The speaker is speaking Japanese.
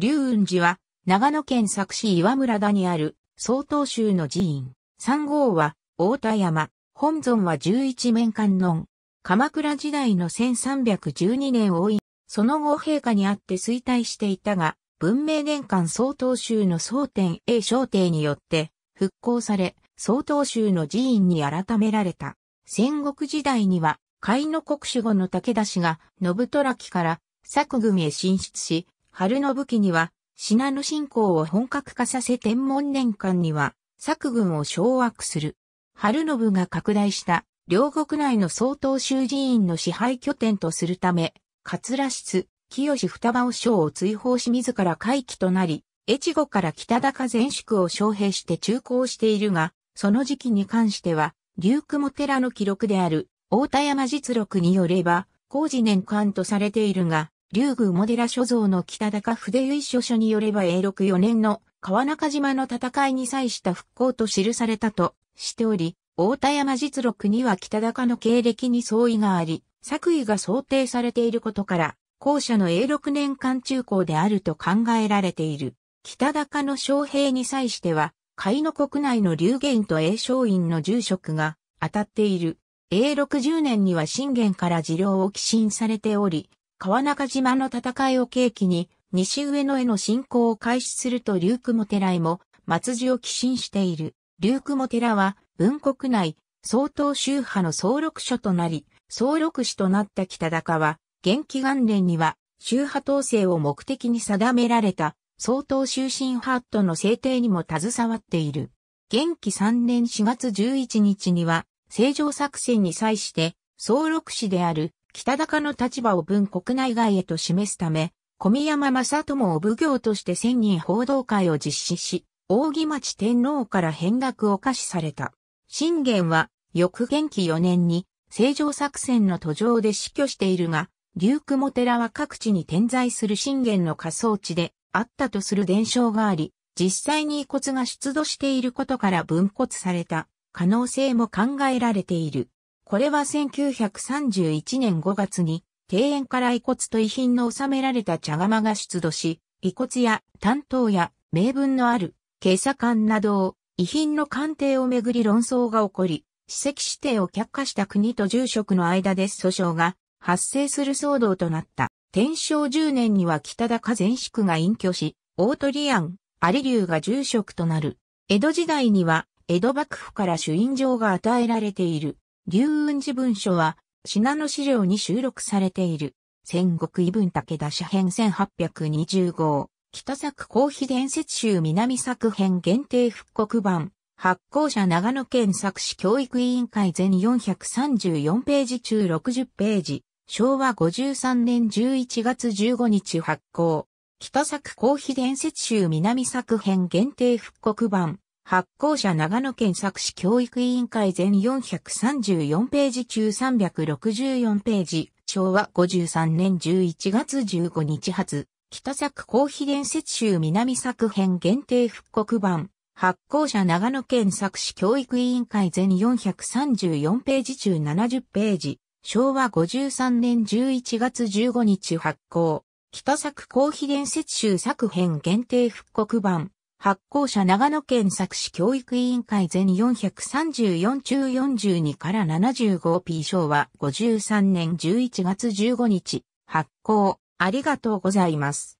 龍雲寺は、長野県佐久市岩村田にある、曹洞宗の寺院。三号は、大田山、本尊は十一面観音。鎌倉時代の1312年を追い、その後陛下にあって衰退していたが、文明年間曹洞宗の総点 A 商帝によって、復興され、曹洞宗の寺院に改められた。戦国時代には、甲斐の国守護の武田氏が、信虎木から、佐久組へ進出し、春信器には、信濃信仰を本格化させ天文年間には、作軍を掌握する。春信が拡大した、両国内の総統囚寺院の支配拠点とするため、桂室、清二葉を尚を追放し自ら回帰となり、越後から北高全宿を招聘して中行しているが、その時期に関しては、龍雲寺の記録である、大田山実録によれば、工事年間とされているが、竜宮モデラ所蔵の北高筆由書書によれば永禄4年の川中島の戦いに際した復興と記されたとしており、大田山実録には北高の経歴に相違があり、作為が想定されていることから、後者の永禄年間中高であると考えられている。北高の将兵に際しては、海の国内の流言と永昌院の住職が当たっている。永禄10年には信玄から治療を寄進されており、川中島の戦いを契機に、西上野への侵攻を開始すると竜雲寺へも、末寺を寄進している。竜雲寺は、文国内、総統宗派の総六所となり、総六師となった北高は、元気元年には、宗派統制を目的に定められた、総統終身派との制定にも携わっている。元気3年4月11日には、正常作戦に際して、総六師である北高の立場を分国内外へと示すため、小宮山正友を奉行として千人報道会を実施し、扇町天皇から変額を可視された。信玄は、翌元気4年に、正常作戦の途上で死去しているが、竜も寺は各地に点在する信玄の仮想地であったとする伝承があり、実際に遺骨が出土していることから分骨された可能性も考えられている。これは1931年5月に、庭園から遺骨と遺品の収められた茶釜が出土し、遺骨や担当や名分のある、警察官などを、遺品の鑑定をめぐり論争が起こり、史跡指定を却下した国と住職の間で訴訟が発生する騒動となった。天正10年には北高和前宿が隠居し、大鳥庵、有竜が住職となる。江戸時代には、江戸幕府から主印状が与えられている。龍雲寺文書は、品の資料に収録されている。戦国異文武田社編1820号、北作公費伝説集南作編限定復刻版、発行者長野県作詞教育委員会全434ページ中60ページ、昭和53年11月15日発行、北作公費伝説集南作編限定復刻版、発行者長野県作詞教育委員会全434ページ中364ページ、昭和53年11月15日発、北作公費伝説集南作編限定復刻版、発行者長野県作詞教育委員会全434ページ中70ページ、昭和53年11月15日発行、北作公費伝説集作編限定復刻版、発行者長野県作詞教育委員会全434中42から 75P 賞は53年11月15日発行ありがとうございます。